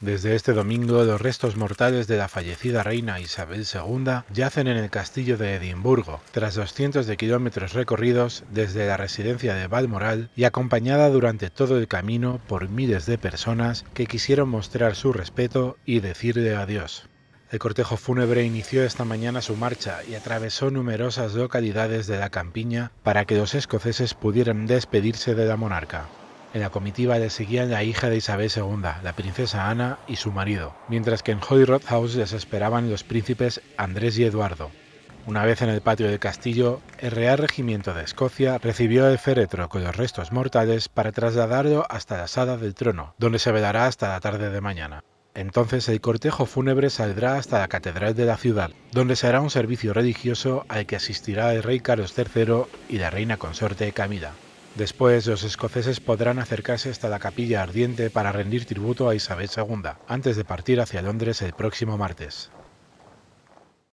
Desde este domingo, los restos mortales de la fallecida reina Isabel II yacen en el castillo de Edimburgo, tras los cientos de kilómetros recorridos desde la residencia de Balmoral y acompañada durante todo el camino por miles de personas que quisieron mostrar su respeto y decirle adiós. El cortejo fúnebre inició esta mañana su marcha y atravesó numerosas localidades de la campiña para que los escoceses pudieran despedirse de la monarca. En la comitiva le seguían la hija de Isabel II, la princesa Ana y su marido, mientras que en Holyrood House les esperaban los príncipes Andrés y Eduardo. Una vez en el patio del castillo, el Real Regimiento de Escocia recibió el féretro con los restos mortales para trasladarlo hasta la sala del trono, donde se velará hasta la tarde de mañana. Entonces el cortejo fúnebre saldrá hasta la catedral de la ciudad, donde se hará un servicio religioso al que asistirá el rey Carlos III y la reina consorte Camila. Después, los escoceses podrán acercarse hasta la capilla ardiente para rendir tributo a Isabel II, antes de partir hacia Londres el próximo martes.